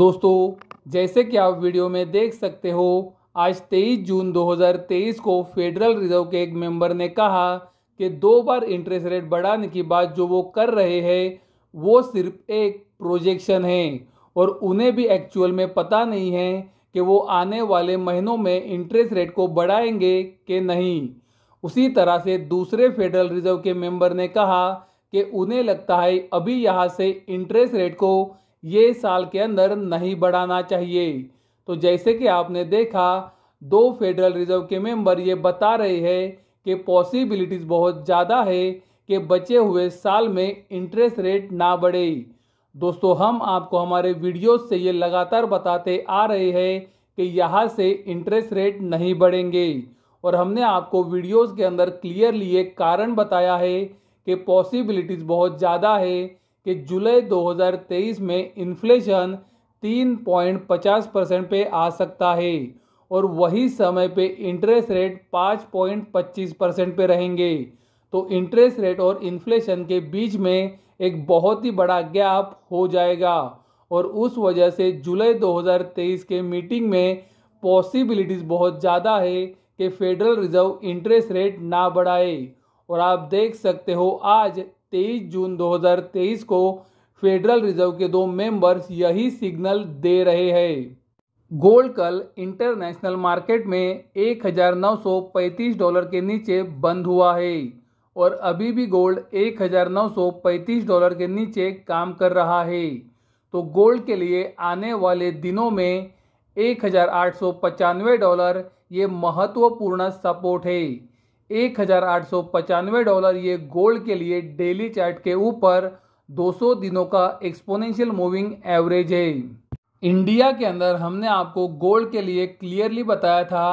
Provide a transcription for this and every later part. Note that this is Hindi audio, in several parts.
दोस्तों जैसे कि आप वीडियो में देख सकते हो आज 23 जून 2023 को फेडरल रिजर्व के एक मेंबर ने कहा कि दो बार इंटरेस्ट रेट बढ़ाने की बात जो वो कर रहे हैं वो सिर्फ एक प्रोजेक्शन है और उन्हें भी एक्चुअल में पता नहीं है कि वो आने वाले महीनों में इंटरेस्ट रेट को बढ़ाएंगे कि नहीं उसी तरह से दूसरे फेडरल रिजर्व के मेंबर ने कहा कि उन्हें लगता है अभी यहाँ से इंटरेस्ट रेट को ये साल के अंदर नहीं बढ़ाना चाहिए तो जैसे कि आपने देखा दो फेडरल रिजर्व के मेंबर ये बता रहे हैं कि पॉसिबिलिटीज़ बहुत ज़्यादा है कि बचे हुए साल में इंटरेस्ट रेट ना बढ़े दोस्तों हम आपको हमारे वीडियोस से ये लगातार बताते आ रहे हैं कि यहाँ से इंटरेस्ट रेट नहीं बढ़ेंगे और हमने आपको वीडियोस के अंदर क्लियरली एक कारण बताया है कि पॉसिबिलिटीज़ बहुत ज़्यादा है कि जुलाई 2023 में इन्फ्लेशन 3.50 परसेंट पे आ सकता है और वही समय पे इंटरेस्ट रेट 5.25 परसेंट पे रहेंगे तो इंटरेस्ट रेट और इन्फ्लेशन के बीच में एक बहुत ही बड़ा गैप हो जाएगा और उस वजह से जुलाई 2023 के मीटिंग में पॉसिबिलिटीज़ बहुत ज़्यादा है कि फेडरल रिजर्व इंटरेस्ट रेट ना बढ़ाए और आप देख सकते हो आज 23 जून 2023 को फेडरल रिजर्व के दो मेंबर्स यही सिग्नल दे रहे हैं गोल्ड कल इंटरनेशनल मार्केट में 1935 डॉलर के नीचे बंद हुआ है और अभी भी गोल्ड 1935 डॉलर के नीचे काम कर रहा है तो गोल्ड के लिए आने वाले दिनों में एक डॉलर ये महत्वपूर्ण सपोर्ट है एक डॉलर ये गोल्ड के लिए डेली चार्ट के ऊपर 200 दिनों का एक्सपोनेंशियल मूविंग एवरेज है इंडिया के अंदर हमने आपको गोल्ड के लिए क्लियरली बताया था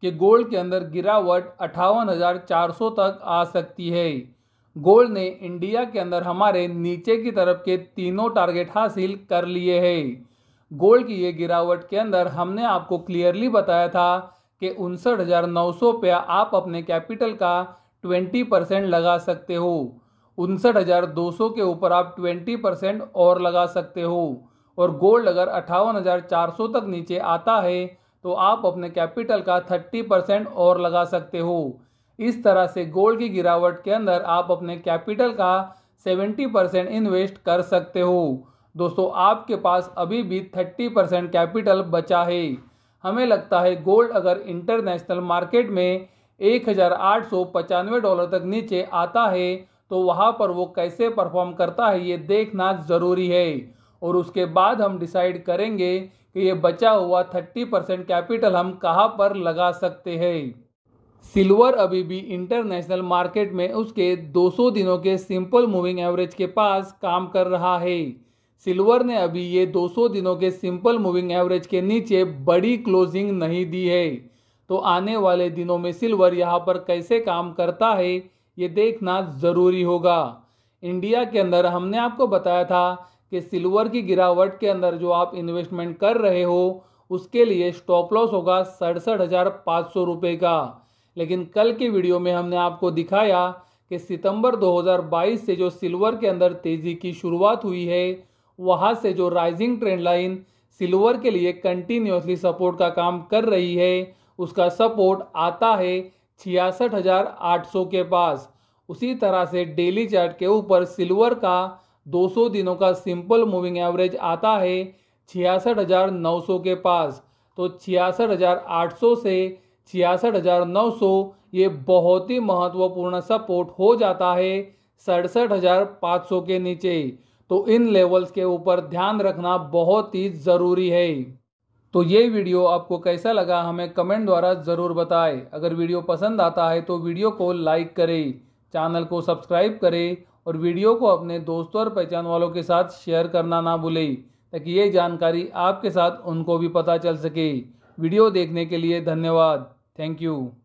कि गोल्ड के अंदर गिरावट अठावन तक आ सकती है गोल्ड ने इंडिया के अंदर हमारे नीचे की तरफ के तीनों टारगेट हासिल कर लिए हैं गोल्ड की ये गिरावट के अंदर हमने आपको क्लियरली बताया था के उनसठ हज़ार नौ सौ रुपया आप अपने कैपिटल का ट्वेंटी परसेंट लगा सकते हो उनसठ हज़ार दो सौ के ऊपर आप ट्वेंटी परसेंट और लगा सकते हो और गोल्ड अगर अट्ठावन हज़ार चार सौ तक नीचे आता है तो आप अपने कैपिटल का थर्टी परसेंट और लगा सकते हो इस तरह से गोल्ड की गिरावट के अंदर आप अपने कैपिटल का सेवेंटी परसेंट इन्वेस्ट कर सकते हो दोस्तों आपके पास अभी भी थर्टी परसेंट कैपिटल बचा है हमें लगता है गोल्ड अगर इंटरनेशनल मार्केट में एक डॉलर तक नीचे आता है तो वहाँ पर वो कैसे परफॉर्म करता है ये देखना ज़रूरी है और उसके बाद हम डिसाइड करेंगे कि ये बचा हुआ 30 परसेंट कैपिटल हम कहाँ पर लगा सकते हैं सिल्वर अभी भी इंटरनेशनल मार्केट में उसके 200 दिनों के सिंपल मूविंग एवरेज के पास काम कर रहा है सिल्वर ने अभी ये 200 दिनों के सिंपल मूविंग एवरेज के नीचे बड़ी क्लोजिंग नहीं दी है तो आने वाले दिनों में सिल्वर यहाँ पर कैसे काम करता है ये देखना ज़रूरी होगा इंडिया के अंदर हमने आपको बताया था कि सिल्वर की गिरावट के अंदर जो आप इन्वेस्टमेंट कर रहे हो उसके लिए स्टॉप लॉस होगा सड़सठ हज़ार पाँच सौ रुपये का लेकिन कल की वीडियो में हमने आपको दिखाया कि सितंबर 2022 से जो सिल्वर के अंदर तेज़ी की शुरुआत हुई है वहाँ से जो राइजिंग ट्रेंड लाइन सिल्वर के लिए कंटिन्यूसली सपोर्ट का काम कर रही है उसका सपोर्ट आता है छियासठ हज़ार आठ सौ के पास उसी तरह से डेली चार्ट के ऊपर सिल्वर का 200 दिनों का सिंपल मूविंग एवरेज आता है छियासठ हज़ार नौ सौ के पास तो छियासठ हज़ार आठ सौ से छियासठ हज़ार नौ सौ ये बहुत ही महत्वपूर्ण सपोर्ट हो जाता है सड़सठ हज़ार पाँच सौ के नीचे तो इन लेवल्स के ऊपर ध्यान रखना बहुत ही ज़रूरी है तो ये वीडियो आपको कैसा लगा हमें कमेंट द्वारा ज़रूर बताएं अगर वीडियो पसंद आता है तो वीडियो को लाइक करें चैनल को सब्सक्राइब करें और वीडियो को अपने दोस्तों और पहचान वालों के साथ शेयर करना ना भूलें ताकि ये जानकारी आपके साथ उनको भी पता चल सके वीडियो देखने के लिए धन्यवाद थैंक यू